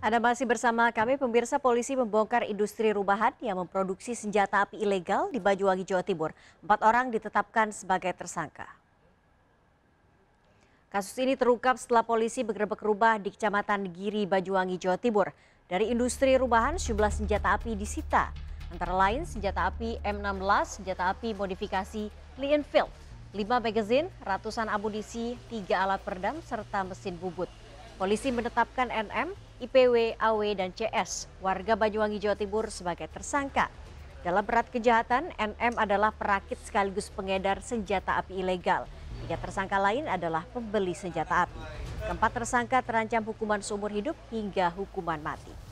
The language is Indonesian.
Anda masih bersama kami, pemirsa polisi membongkar industri rubahan yang memproduksi senjata api ilegal di Banyuwangi, Jawa Timur. Empat orang ditetapkan sebagai tersangka. Kasus ini terungkap setelah polisi menggerebek rumah di Kecamatan Giri, Banyuwangi, Jawa Timur. Dari industri rubahan, sejumlah senjata api disita. Antara lain senjata api M16, senjata api modifikasi Lee Enfield, lima magazine, ratusan amunisi, tiga alat peredam, serta mesin bubut. Polisi menetapkan NM IPW, AW, dan CS, warga Banyuwangi, Jawa Timur sebagai tersangka. Dalam berat kejahatan, NM adalah perakit sekaligus pengedar senjata api ilegal. Tiga tersangka lain adalah pembeli senjata api. Keempat tersangka terancam hukuman seumur hidup hingga hukuman mati.